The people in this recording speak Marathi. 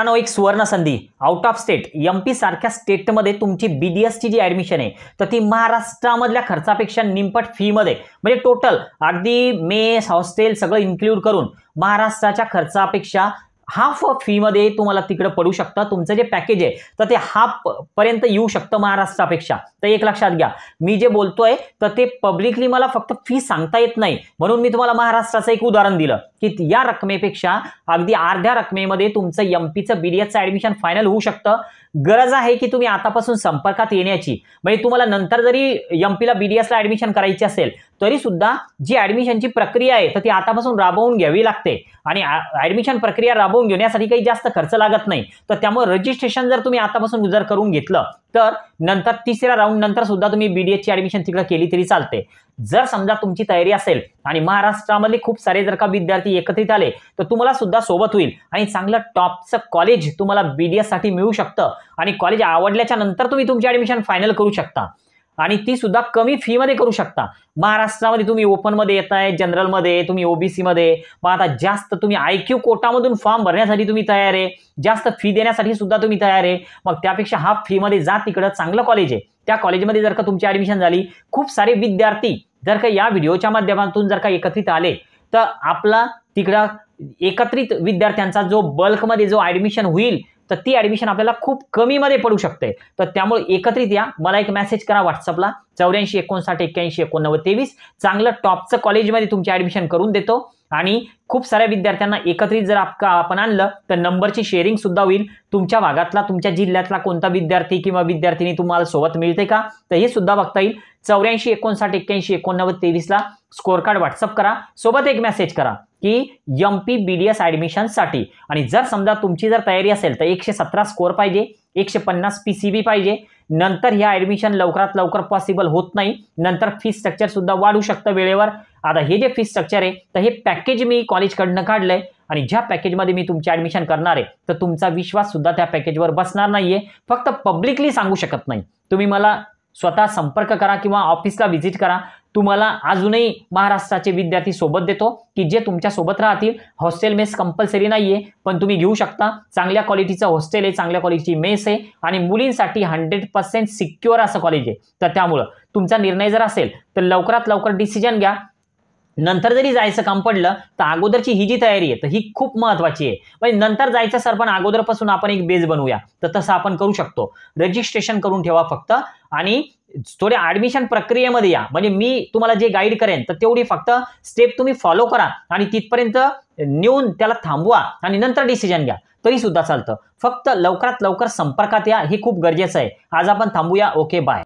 मित्रांनो एक सुवर्ण संधी out of state M P सारख्या स्टेटमध्ये तुमची बी डी जी ॲडमिशन आहे तर ती महाराष्ट्रामधल्या खर्चापेक्षा निमपट फीमध्ये म्हणजे टोटल अगदी मेस हॉस्टेल सगळं इन्क्ल्यूड करून महाराष्ट्राच्या खर्चापेक्षा हाफ फी मध्ये तुम्हाला तिकडे पडू शकतं तुमचं जे पॅकेज आहे तर ते हाफ पर्यंत येऊ शकतं महाराष्ट्रापेक्षा तर एक लक्षात घ्या मी जे बोलतोय तर ते पब्लिकली मला फक्त फी सांगता येत नाही म्हणून मी तुम्हाला महाराष्ट्राचं एक उदाहरण दिलं की या रकमेपेक्षा अगदी अर्ध्या रकमेमध्ये तुमचं एम पीचं बी डी फायनल होऊ शकतं गरज आहे की तुम्ही आतापासून संपर्कात येण्याची म्हणजे तुम्हाला नंतर जरी एम पीला बी डी एसला करायची असेल तरी सुद्धा जी ऍडमिशनची प्रक्रिया आहे तर ती आतापासून राबवून घ्यावी लागते आणि ऍडमिशन प्रक्रिया राबवून घेण्यासाठी काही जास्त खर्च लागत नाही तर त्यामुळे रजिस्ट्रेशन जर तुम्ही आतापासून जर करून घेतलं तर नंतर तिसऱ्या राऊंड नंतर सुद्धा तुम्ही ची ऍडमिशन तिकडे केली तरी चालते जर समजा तुमची तयारी असेल आणि महाराष्ट्रामध्ये खूप सारे जर का विद्यार्थी एकत्रित आले तर तुम्हाला सुद्धा सोबत होईल आणि चांगलं टॉपचं कॉलेज तुम्हाला बीडीएस साठी मिळू शकतं आणि कॉलेज आवडल्याच्या नंतर तुम्ही तुमची ऍडमिशन फायनल करू शकता आणि ती सुद्धा कमी फीमध्ये करू शकता महाराष्ट्रामध्ये तुम्ही ओपनमध्ये येत आहे जनरलमध्ये तुम्ही ओबीसीमध्ये मग आता जास्त तुम्ही आय क्यू कोटामधून फॉर्म भरण्यासाठी तुम्ही तयार आहे जास्त फी देण्यासाठी सुद्धा तुम्ही तयार आहे मग त्यापेक्षा हा फीमध्ये जा तिकडं चांगलं कॉलेज आहे त्या कॉलेजमध्ये जर का तुमची ॲडमिशन झाली खूप सारे विद्यार्थी जर का या व्हिडिओच्या माध्यमातून जर का एकत्रित आले तर आपला तिकडं एकत्रित विद्यार्थ्यांचा जो बल्कमध्ये जो ॲडमिशन होईल तर ती ऍडमिशन आपल्याला खूप कमीमध्ये पडू शकते तर त्यामुळे एकत्रित या मला एक मेसेज करा व्हॉट्सअपला चौऱ्याऐंशी एकोणसाठ एक्क्याऐंशी एकोणनव्वद तेवीस चांगलं टॉपचं कॉलेजमध्ये तुमची ॲडमिशन करून देतो आणि खूप साऱ्या विद्यार्थ्यांना एकत्रित जर आपण आणलं तर नंबरची शेअरिंग सुद्धा होईल तुमच्या भागातला तुमच्या जिल्ह्यातला कोणता विद्यार्थी किंवा विद्यार्थिनी तुम्हाला सोबत मिळते का तर हे सुद्धा बघता येईल चौऱ्याऐंशी एकोणसाठ एक्क्याऐंशी एकोणनव्वद तेवीसला स्कोअर कार्ड व्हॉट्सअप करा सोबत एक मेसेज करा की M P B D S ॲडमिशनसाठी आणि जर समजा तुमची जर तयारी असेल तर एकशे सतरा स्कोअर पाहिजे एकशे पन्नास पी सी बी पाहिजे नंतर ह्या ॲडमिशन लवकरात लवकर पॉसिबल होत नाही नंतर फी स्ट्रक्चरसुद्धा वाढू शकतं वेळेवर आता हे जे फी स्ट्रक्चर आहे तर हे पॅकेज मी कॉलेजकडनं काढलं आहे आणि ज्या पॅकेजमध्ये मी तुमची ॲडमिशन करणार आहे तर तुमचा विश्वाससुद्धा त्या पॅकेजवर बसणार नाही आहे फक्त पब्लिकली सांगू शकत नाही तुम्ही मला स्वतः संपर्क करा किंवा ऑफिसला व्हिजिट करा तुम्हाला अजूनही महाराष्ट्राचे विद्यार्थी सोबत देतो की जे तुमच्या सोबत राहतील हॉस्टेल मेस कंपल्सरी नाहीये पण तुम्ही घेऊ शकता चांगल्या क्वालिटीचं हॉस्टेल आहे चांगल्या क्वालिटीची मेस आहे आणि मुलींसाठी हंड्रेड पर्सेंट सिक्युअर असं कॉलेज आहे तर त्यामुळं तुमचा निर्णय जर असेल तर लवकरात लवकर डिसिजन घ्या नंतर जरी जायचं काम पडलं तर अगोदरची ही जी तयारी आहे तर ही खूप महत्त्वाची आहे म्हणजे नंतर जायचं सर पण अगोदरपासून आपण एक बेस बनवूया तर तसं आपण करू शकतो रजिस्ट्रेशन करून ठेवा फक्त आणि थोड्या ऍडमिशन प्रक्रियेमध्ये या म्हणजे मी तुम्हाला जे गाईड करेन तर तेवढी फक्त स्टेप तुम्ही फॉलो करा आणि तिथपर्यंत नेऊन त्याला थांबवा आणि नंतर डिसिजन घ्या तरी सुद्धा चालतं फक्त लवकरात लवकर संपर्कात या हे खूप गरजेचं आहे आज आपण थांबूया ओके बाय